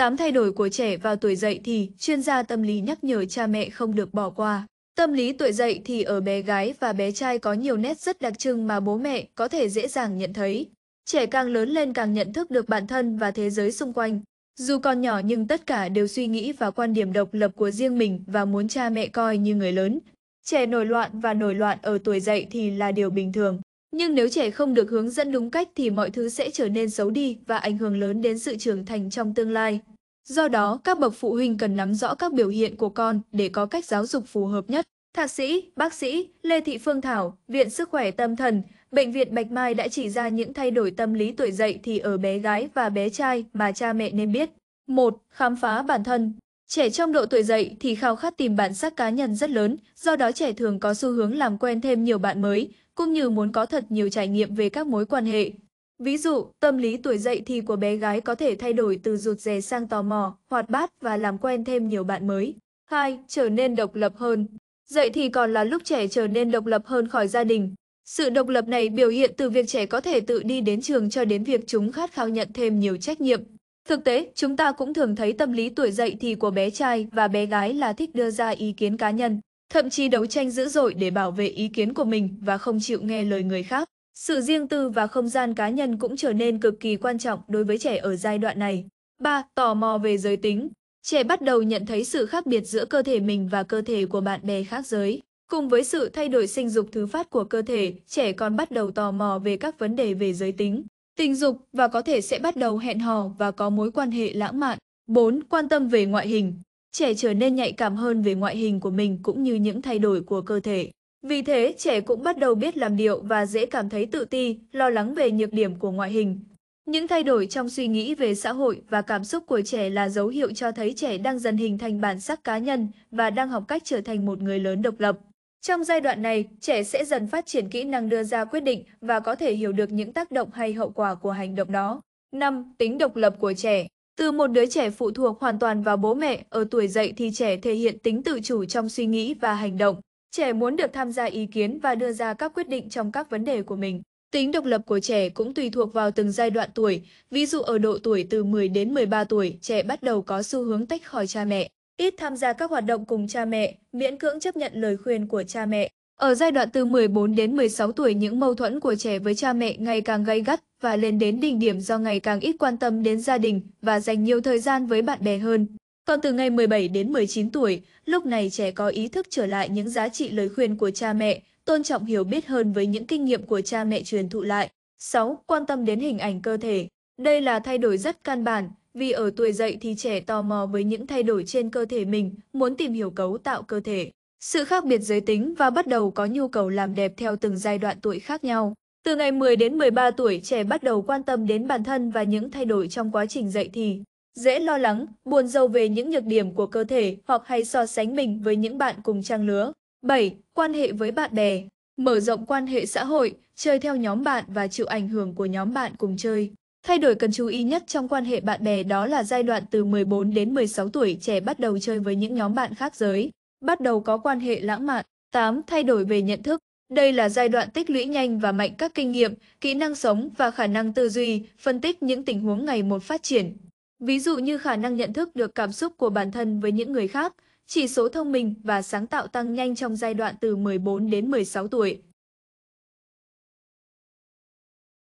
8 thay đổi của trẻ vào tuổi dậy thì chuyên gia tâm lý nhắc nhở cha mẹ không được bỏ qua. Tâm lý tuổi dậy thì ở bé gái và bé trai có nhiều nét rất đặc trưng mà bố mẹ có thể dễ dàng nhận thấy. Trẻ càng lớn lên càng nhận thức được bản thân và thế giới xung quanh. Dù còn nhỏ nhưng tất cả đều suy nghĩ và quan điểm độc lập của riêng mình và muốn cha mẹ coi như người lớn. Trẻ nổi loạn và nổi loạn ở tuổi dậy thì là điều bình thường. Nhưng nếu trẻ không được hướng dẫn đúng cách thì mọi thứ sẽ trở nên xấu đi và ảnh hưởng lớn đến sự trưởng thành trong tương lai. Do đó, các bậc phụ huynh cần nắm rõ các biểu hiện của con để có cách giáo dục phù hợp nhất. Thạc sĩ, bác sĩ Lê Thị Phương Thảo, Viện Sức khỏe Tâm thần, Bệnh viện Bạch Mai đã chỉ ra những thay đổi tâm lý tuổi dậy thì ở bé gái và bé trai mà cha mẹ nên biết. 1. Khám phá bản thân Trẻ trong độ tuổi dậy thì khao khát tìm bản sắc cá nhân rất lớn, do đó trẻ thường có xu hướng làm quen thêm nhiều bạn mới, cũng như muốn có thật nhiều trải nghiệm về các mối quan hệ, Ví dụ, tâm lý tuổi dậy thì của bé gái có thể thay đổi từ rụt rè sang tò mò, hoạt bát và làm quen thêm nhiều bạn mới. 2. Trở nên độc lập hơn. Dậy thì còn là lúc trẻ trở nên độc lập hơn khỏi gia đình. Sự độc lập này biểu hiện từ việc trẻ có thể tự đi đến trường cho đến việc chúng khát khao nhận thêm nhiều trách nhiệm. Thực tế, chúng ta cũng thường thấy tâm lý tuổi dậy thì của bé trai và bé gái là thích đưa ra ý kiến cá nhân, thậm chí đấu tranh dữ dội để bảo vệ ý kiến của mình và không chịu nghe lời người khác. Sự riêng tư và không gian cá nhân cũng trở nên cực kỳ quan trọng đối với trẻ ở giai đoạn này. 3. Tò mò về giới tính Trẻ bắt đầu nhận thấy sự khác biệt giữa cơ thể mình và cơ thể của bạn bè khác giới. Cùng với sự thay đổi sinh dục thứ phát của cơ thể, trẻ còn bắt đầu tò mò về các vấn đề về giới tính, tình dục và có thể sẽ bắt đầu hẹn hò và có mối quan hệ lãng mạn. 4. Quan tâm về ngoại hình Trẻ trở nên nhạy cảm hơn về ngoại hình của mình cũng như những thay đổi của cơ thể. Vì thế, trẻ cũng bắt đầu biết làm điệu và dễ cảm thấy tự ti, lo lắng về nhược điểm của ngoại hình. Những thay đổi trong suy nghĩ về xã hội và cảm xúc của trẻ là dấu hiệu cho thấy trẻ đang dần hình thành bản sắc cá nhân và đang học cách trở thành một người lớn độc lập. Trong giai đoạn này, trẻ sẽ dần phát triển kỹ năng đưa ra quyết định và có thể hiểu được những tác động hay hậu quả của hành động đó. 5. Tính độc lập của trẻ Từ một đứa trẻ phụ thuộc hoàn toàn vào bố mẹ, ở tuổi dậy thì trẻ thể hiện tính tự chủ trong suy nghĩ và hành động. Trẻ muốn được tham gia ý kiến và đưa ra các quyết định trong các vấn đề của mình. Tính độc lập của trẻ cũng tùy thuộc vào từng giai đoạn tuổi, ví dụ ở độ tuổi từ 10 đến 13 tuổi, trẻ bắt đầu có xu hướng tách khỏi cha mẹ, ít tham gia các hoạt động cùng cha mẹ, miễn cưỡng chấp nhận lời khuyên của cha mẹ. Ở giai đoạn từ 14 đến 16 tuổi những mâu thuẫn của trẻ với cha mẹ ngày càng gay gắt và lên đến đỉnh điểm do ngày càng ít quan tâm đến gia đình và dành nhiều thời gian với bạn bè hơn. Còn từ ngày 17 đến 19 tuổi, lúc này trẻ có ý thức trở lại những giá trị lời khuyên của cha mẹ, tôn trọng hiểu biết hơn với những kinh nghiệm của cha mẹ truyền thụ lại. 6. Quan tâm đến hình ảnh cơ thể. Đây là thay đổi rất căn bản, vì ở tuổi dậy thì trẻ tò mò với những thay đổi trên cơ thể mình, muốn tìm hiểu cấu tạo cơ thể. Sự khác biệt giới tính và bắt đầu có nhu cầu làm đẹp theo từng giai đoạn tuổi khác nhau. Từ ngày 10 đến 13 tuổi, trẻ bắt đầu quan tâm đến bản thân và những thay đổi trong quá trình dậy thì dễ lo lắng, buồn rầu về những nhược điểm của cơ thể hoặc hay so sánh mình với những bạn cùng trang lứa. 7. Quan hệ với bạn bè Mở rộng quan hệ xã hội, chơi theo nhóm bạn và chịu ảnh hưởng của nhóm bạn cùng chơi. Thay đổi cần chú ý nhất trong quan hệ bạn bè đó là giai đoạn từ 14 đến 16 tuổi trẻ bắt đầu chơi với những nhóm bạn khác giới, bắt đầu có quan hệ lãng mạn. 8. Thay đổi về nhận thức đây là giai đoạn tích lũy nhanh và mạnh các kinh nghiệm, kỹ năng sống và khả năng tư duy, phân tích những tình huống ngày một phát triển, ví dụ như khả năng nhận thức được cảm xúc của bản thân với những người khác, chỉ số thông minh và sáng tạo tăng nhanh trong giai đoạn từ 14 đến 16 tuổi.